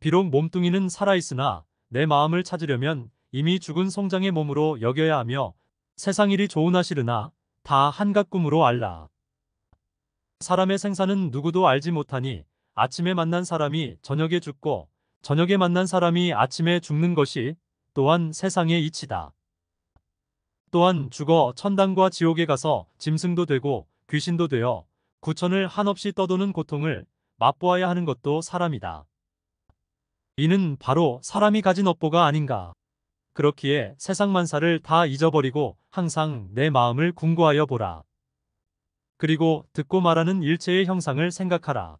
비록 몸뚱이는 살아있으나 내 마음을 찾으려면 이미 죽은 성장의 몸으로 여겨야 하며 세상 일이 좋으나 싫으나 다 한각 꿈으로 알라. 사람의 생사는 누구도 알지 못하니 아침에 만난 사람이 저녁에 죽고 저녁에 만난 사람이 아침에 죽는 것이 또한 세상의 이치다. 또한 죽어 천당과 지옥에 가서 짐승도 되고 귀신도 되어 구천을 한없이 떠도는 고통을 맛보아야 하는 것도 사람이다. 이는 바로 사람이 가진 업보가 아닌가. 그렇기에 세상 만사를 다 잊어버리고 항상 내 마음을 궁구하여 보라. 그리고 듣고 말하는 일체의 형상을 생각하라.